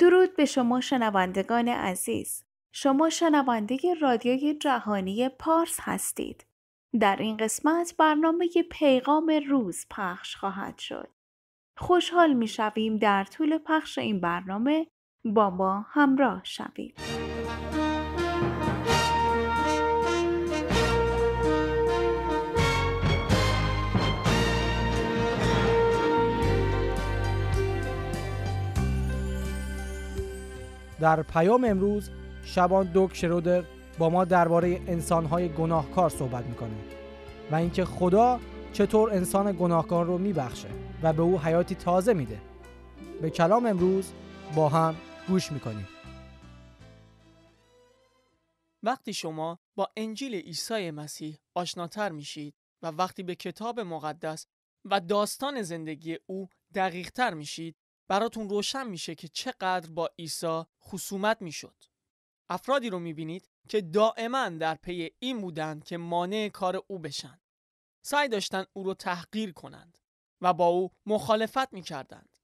درود به شما شنوندگان عزیز. شما شنونده رادیوی جهانی پارس هستید. در این قسمت برنامه پیغام روز پخش خواهد شد. خوشحال می شویم در طول پخش این برنامه با ما همراه شوید. در پیام امروز شبان دوک شرودر با ما درباره انسانهای گناهکار صحبت میکنه و اینکه خدا چطور انسان گناهکار رو میبخشه و به او حیاتی تازه میده به کلام امروز با هم گوش میکنیم وقتی شما با انجیل عیسی مسیح آشناتر میشید و وقتی به کتاب مقدس و داستان زندگی او دقیقتر میشید براتون روشن میشه که چقدر با عیسی خصومت میشد. افرادی رو میبینید که دائما در پی این بودند که مانع کار او بشن. سعی داشتن او رو تحقیر کنند و با او مخالفت میکردند.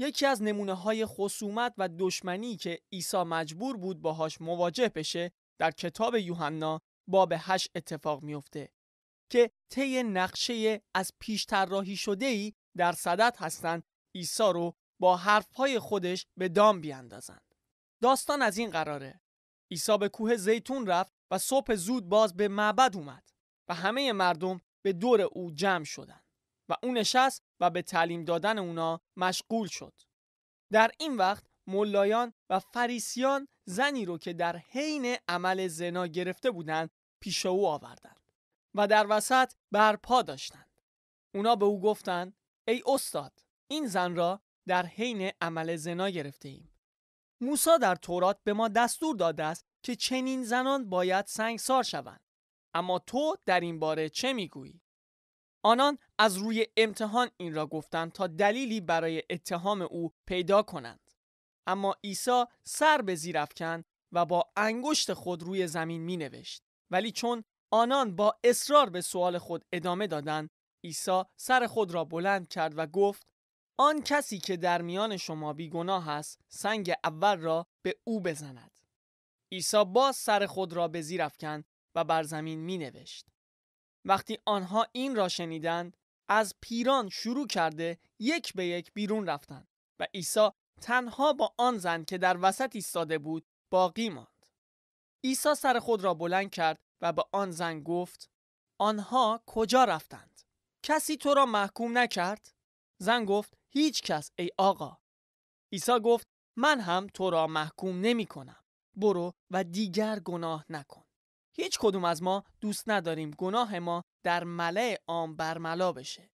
یکی از نمونه های خصومت و دشمنی که عیسی مجبور بود باهاش مواجه بشه در کتاب یوحنا باب 8 اتفاق میفته که طی نقشه از پیش طراحی شده ای در صدد هستند عیسی رو با حرفهای خودش به دام بیاندازند. داستان از این قراره. عیسی به کوه زیتون رفت و صبح زود باز به معبد اومد و همه مردم به دور او جمع شدند و او نشست و به تعلیم دادن اونا مشغول شد. در این وقت ملایان و فریسیان زنی رو که در حین عمل زنا گرفته بودند پیش او آوردند و در وسط برپا داشتند. اونا به او گفتند ای استاد این زن را در حین عمل زنا گرفته ایم. موسا در تورات به ما دستور داده است که چنین زنان باید سنگسار شوند. اما تو در این باره چه میگویی؟ آنان از روی امتحان این را گفتند تا دلیلی برای اتهام او پیدا کنند. اما عیسی سر به زیر افکند و با انگشت خود روی زمین می نوشت. ولی چون آنان با اصرار به سوال خود ادامه دادند، عیسی سر خود را بلند کرد و گفت: آن کسی که در میان شما بیگناه است سنگ اول را به او بزند عیسی باز سر خود را به زیر افکند و بر زمین می وقتی آنها این را شنیدند از پیران شروع کرده یک به یک بیرون رفتند و عیسی تنها با آن زن که در وسط ایستاده بود باقی ماند عیسی سر خود را بلند کرد و به آن زن گفت آنها کجا رفتند کسی تو را محکوم نکرد زن گفت هیچ کس ای آقا عیسی گفت من هم تو را محکوم نمی کنم برو و دیگر گناه نکن هیچ کدوم از ما دوست نداریم گناه ما در ملع عام برملا بشه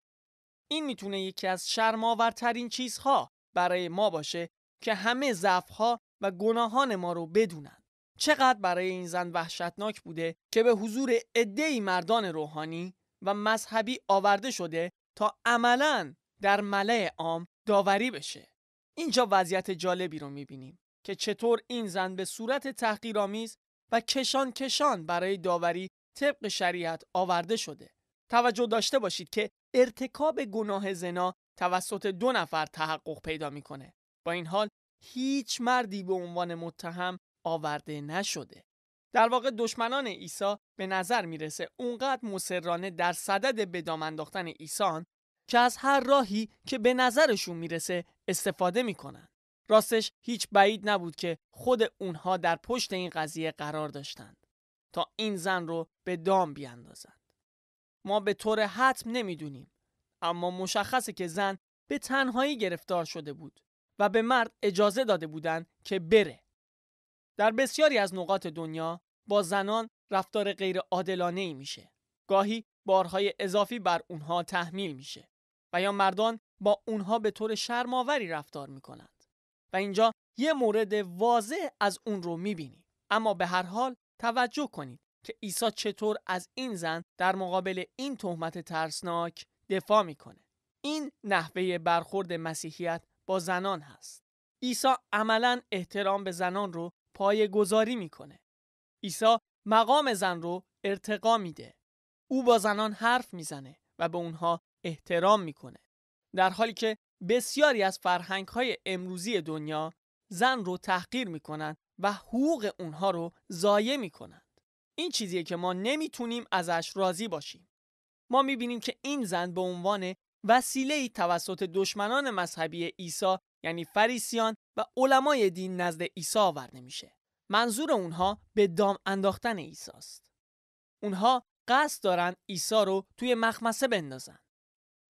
این میتونه یکی از شرماورترین چیزها برای ما باشه که همه ضعفها و گناهان ما رو بدونن چقدر برای این زن وحشتناک بوده که به حضور عدهای مردان روحانی و مذهبی آورده شده تا عملا در ملع عام داوری بشه اینجا وضعیت جالبی رو میبینیم که چطور این زن به صورت تحقیرآمیز و کشان کشان برای داوری طبق شریعت آورده شده توجه داشته باشید که ارتکاب گناه زنا توسط دو نفر تحقق پیدا میکنه با این حال هیچ مردی به عنوان متهم آورده نشده در واقع دشمنان عیسی به نظر میرسه اونقدر مسررانه در صدد به دام انداختن که از هر راهی که به نظرشون میرسه استفاده میکنن. راستش هیچ بعید نبود که خود اونها در پشت این قضیه قرار داشتند تا این زن رو به دام بیاندازند. ما به طور حتم نمیدونیم اما مشخصه که زن به تنهایی گرفتار شده بود و به مرد اجازه داده بودند که بره. در بسیاری از نقاط دنیا با زنان رفتار غیر عادلانه ای میشه. گاهی بارهای اضافی بر اونها تحمیل میشه. و یا مردان با اونها به طور شرماوری رفتار کنند. و اینجا یه مورد واضح از اون رو می بینیم اما به هر حال توجه کنید که عیسی چطور از این زن در مقابل این تهمت ترسناک دفاع میکنه این نحوه برخورد مسیحیت با زنان هست عیسی عملا احترام به زنان رو پای گذاری میکنه عیسی مقام زن رو ارتقا میده او با زنان حرف میزنه و به اونها احترام میکنه در حالی که بسیاری از فرهنگ های امروزی دنیا زن رو تحقیر میکنند و حقوق اونها رو ضایع میکنند این چیزیه که ما نمیتونیم ازش راضی باشیم ما میبینیم که این زن به عنوان وسیله توسط دشمنان مذهبی عیسی یعنی فریسیان و علمای دین نزد عیسی آورده نمیشه منظور اونها به دام انداختن عیسی است اونها قصد دارند عیسی رو توی مخمسه بندازن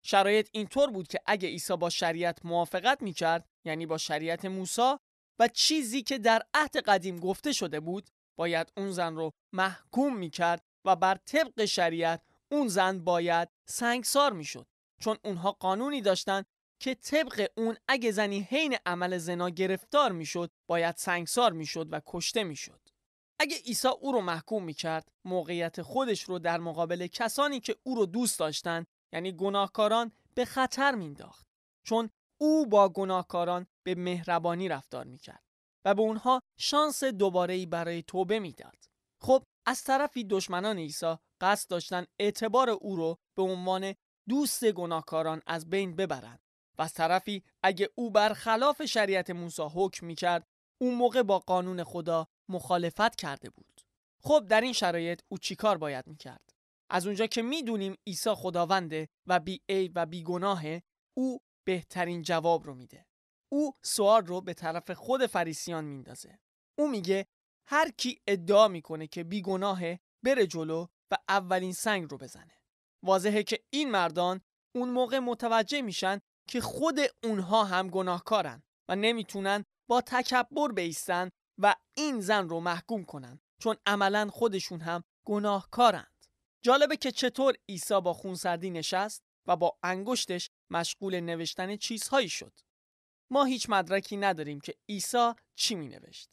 شرایط اینطور بود که اگه عیسی با شریعت موافقت کرد یعنی با شریعت موسی و چیزی که در عهد قدیم گفته شده بود باید اون زن رو محکوم کرد و بر طبق شریعت اون زن باید سنگسار میشد چون اونها قانونی داشتن که طبق اون اگه زنی حین عمل زنا گرفتار میشد باید سنگسار میشد و کشته میشد اگه عیسی او رو محکوم کرد موقعیت خودش رو در مقابل کسانی که او رو دوست داشتند، یعنی گناهکاران به خطر مینداخت چون او با گناهکاران به مهربانی رفتار میکرد و به اونها شانس دوباره برای توبه میداد خب از طرفی دشمنان عیسی قصد داشتن اعتبار او رو به عنوان دوست گناهکاران از بین ببرند و از طرفی اگه او برخلاف شریعت موسی حکم میکرد اون موقع با قانون خدا مخالفت کرده بود خب در این شرایط او چیکار باید میکرد از اونجا که میدونیم عیسی خداونده و بی و بی او بهترین جواب رو میده او سوال رو به طرف خود فریسیان میندازه او میگه هر کی ادعا میکنه که بی گناهه بره جلو و اولین سنگ رو بزنه واضحه که این مردان اون موقع متوجه میشن که خود اونها هم گناهکارن و نمیتونن با تکبر بیستن و این زن رو محکوم کنن چون عملا خودشون هم گناهکارن جالبه که چطور عیسی با خونسردی نشست و با انگشتش مشغول نوشتن چیزهایی شد. ما هیچ مدرکی نداریم که عیسی چی می نوشت.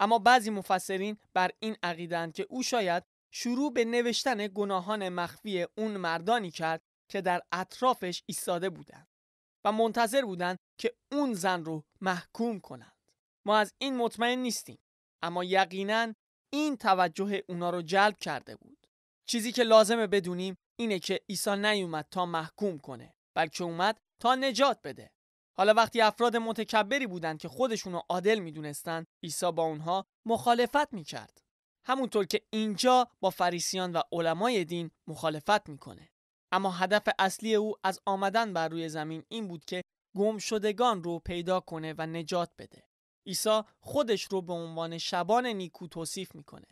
اما بعضی مفسرین بر این عقیدند که او شاید شروع به نوشتن گناهان مخفی اون مردانی کرد که در اطرافش ایستاده بودند و منتظر بودند که اون زن رو محکوم کنند. ما از این مطمئن نیستیم اما یقینا این توجه اونا رو جلب کرده بود. چیزی که لازمه بدونیم اینه که عیسی نیومد تا محکوم کنه بلکه اومد تا نجات بده حالا وقتی افراد متکبری بودند که خودشونو عادل میدونستند عیسی با اونها مخالفت میکرد همونطور که اینجا با فریسیان و علمای دین مخالفت میکنه اما هدف اصلی او از آمدن بر روی زمین این بود که گم شدگان رو پیدا کنه و نجات بده عیسی خودش رو به عنوان شبان نیکو توصیف میکنه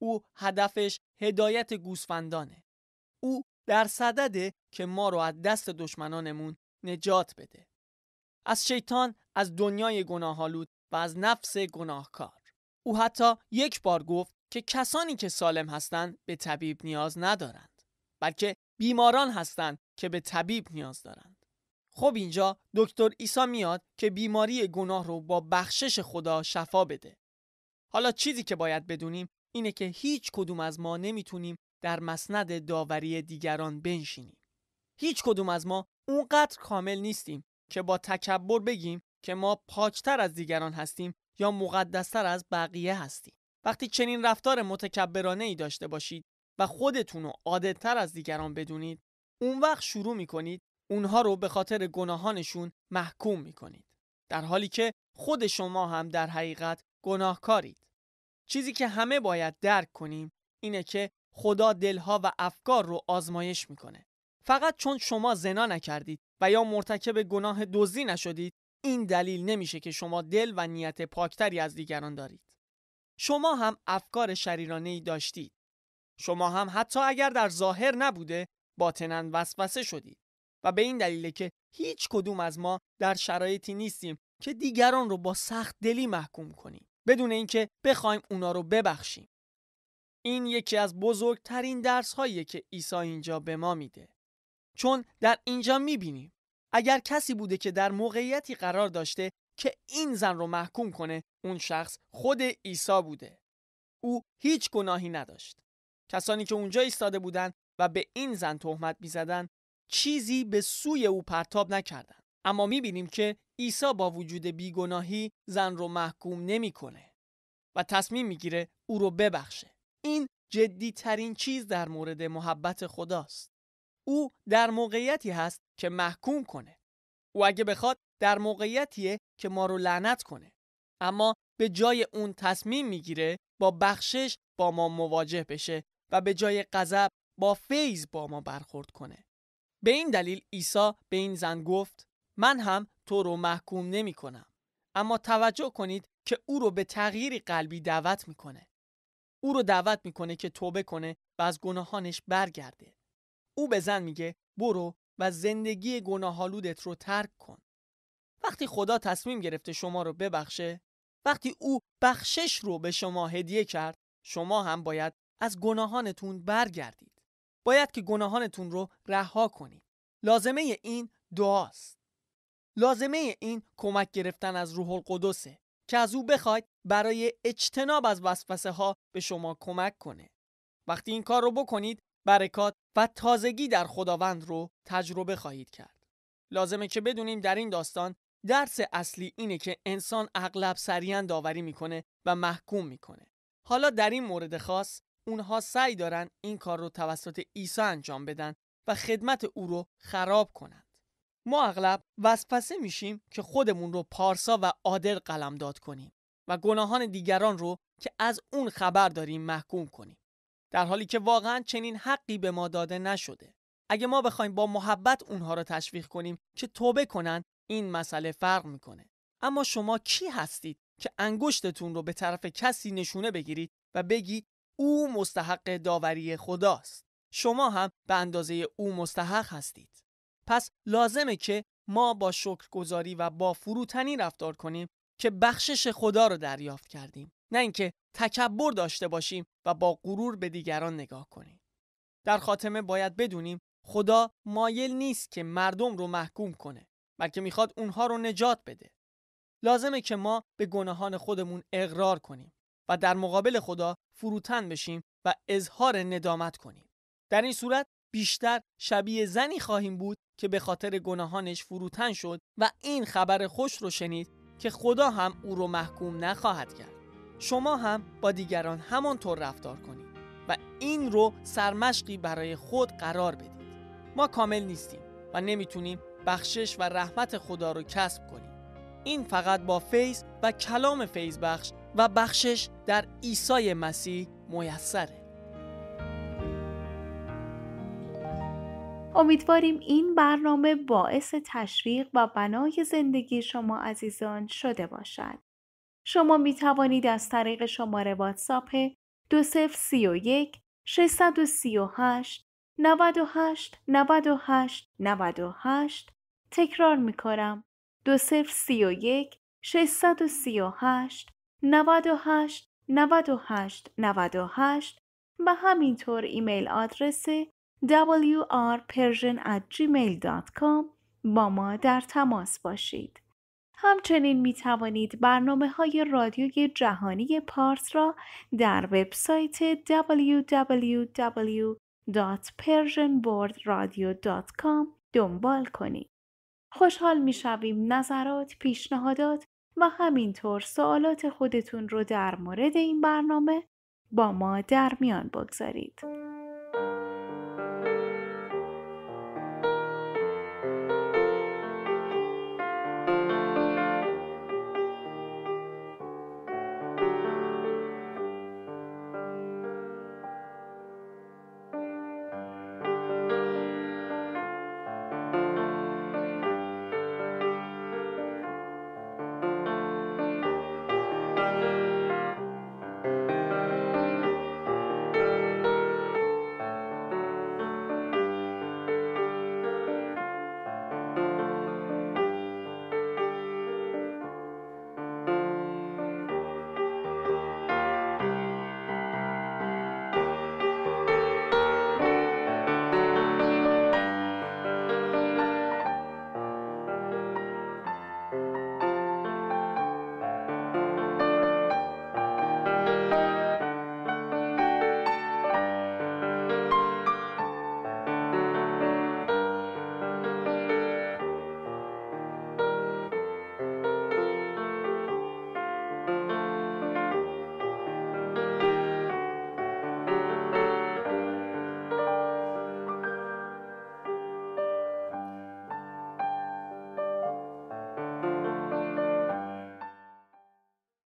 او هدفش هدایت گوسفندانه. او در صدده که ما رو از دست دشمنانمون نجات بده. از شیطان، از دنیای گناهالود و از نفس گناهکار. او حتی یک بار گفت که کسانی که سالم هستند به طبیب نیاز ندارند بلکه بیماران هستند که به طبیب نیاز دارند. خب اینجا دکتر عیسی میاد که بیماری گناه رو با بخشش خدا شفا بده. حالا چیزی که باید بدونیم اینه که هیچ کدوم از ما نمیتونیم در مسند داوری دیگران بنشینیم. هیچ کدوم از ما اونقدر کامل نیستیم که با تکبر بگیم که ما پاکتر از دیگران هستیم یا مقدستر از بقیه هستیم. وقتی چنین رفتار متکبرانه ای داشته باشید و خودتون رو عادتتر از دیگران بدونید، اون وقت شروع میکنید اونها رو به خاطر گناهانشون محکوم میکنید. در حالی که خود شما هم در حقیقت گناهکارید. چیزی که همه باید درک کنیم اینه که خدا دلها و افکار رو آزمایش میکنه. فقط چون شما زنا نکردید و یا مرتکب گناه دزدی نشدید این دلیل نمیشه که شما دل و نیت پاکتری از دیگران دارید. شما هم افکار شریرانه ای داشتید. شما هم حتی اگر در ظاهر نبوده باطنا وسوسه شدید و به این دلیل که هیچ کدوم از ما در شرایطی نیستیم که دیگران رو با سخت دلی محکوم کنیم. بدون اینکه بخوایم اونا رو ببخشیم این یکی از بزرگترین درس هایی که عیسی اینجا به ما میده چون در اینجا میبینیم اگر کسی بوده که در موقعیتی قرار داشته که این زن رو محکوم کنه اون شخص خود عیسی بوده او هیچ گناهی نداشت کسانی که اونجا ایستاده بودند و به این زن تهمت میزدند چیزی به سوی او پرتاب نکردند اما میبینیم که عیسی با وجود بیگناهی زن رو محکوم نمیکنه و تصمیم میگیره او رو ببخشه این جدی ترین چیز در مورد محبت خداست او در موقعیتی هست که محکوم کنه او اگه بخواد در موقعیتیه که ما رو لعنت کنه اما به جای اون تصمیم میگیره با بخشش با ما مواجه بشه و به جای غضب با فیض با ما برخورد کنه به این دلیل عیسی به این زن گفت من هم تو رو محکوم نمی کنم. اما توجه کنید که او رو به تغییری قلبی دعوت میکنه. او رو دعوت میکنه که توبه کنه و از گناهانش برگرده. او به زن میگه برو و زندگی گناهالودت رو ترک کن. وقتی خدا تصمیم گرفته شما رو ببخشه، وقتی او بخشش رو به شما هدیه کرد، شما هم باید از گناهانتون برگردید. باید که گناهانتون رو رها کنید. لازمه این دعاست. لازمه این کمک گرفتن از روح القدسه که از او بخواید برای اجتناب از وسوسه ها به شما کمک کنه. وقتی این کار رو بکنید برکات و تازگی در خداوند رو تجربه خواهید کرد. لازمه که بدونیم در این داستان درس اصلی اینه که انسان اغلب سریعا داوری میکنه و محکوم میکنه. حالا در این مورد خاص اونها سعی دارن این کار رو توسط عیسی انجام بدن و خدمت او رو خراب کنن. ما اغلب وسوسه میشیم که خودمون رو پارسا و عادل قلمداد کنیم و گناهان دیگران رو که از اون خبر داریم محکوم کنیم در حالی که واقعا چنین حقی به ما داده نشده اگه ما بخوایم با محبت اونها رو تشویق کنیم که توبه کنن این مسئله فرق میکنه اما شما کی هستید که انگشتتون رو به طرف کسی نشونه بگیرید و بگی او مستحق داوری خداست شما هم به اندازه او مستحق هستید پس لازمه که ما با شکرگزاری و با فروتنی رفتار کنیم که بخشش خدا رو دریافت کردیم نه اینکه تکبر داشته باشیم و با غرور به دیگران نگاه کنیم در خاتمه باید بدونیم خدا مایل نیست که مردم رو محکوم کنه بلکه میخواد اونها رو نجات بده لازمه که ما به گناهان خودمون اقرار کنیم و در مقابل خدا فروتن بشیم و اظهار ندامت کنیم در این صورت بیشتر شبیه زنی خواهیم بود که به خاطر گناهانش فروتن شد و این خبر خوش رو شنید که خدا هم او رو محکوم نخواهد کرد شما هم با دیگران همانطور رفتار کنید و این رو سرمشقی برای خود قرار بدید ما کامل نیستیم و نمیتونیم بخشش و رحمت خدا رو کسب کنیم این فقط با فیض و کلام فیض بخش و بخشش در عیسی مسیح میسره امیدواریم این برنامه باعث تشویق و بنای زندگی شما عزیزان شده باشد. شما می توانید از طریق شماره واتساپ 2031 638 98 98 98 تکرار می کنم 2031 638 98 98 98 و همینطور ایمیل آدرس wrpersian@gmail.com با ما در تماس باشید. همچنین می توانید برنامه های رادیوی جهانی پارس را در وبسایت www.persianboardradio.com دنبال کنید. خوشحال می شویم نظرات، پیشنهادات و همینطور سوالات خودتون رو در مورد این برنامه با ما در میان بگذارید.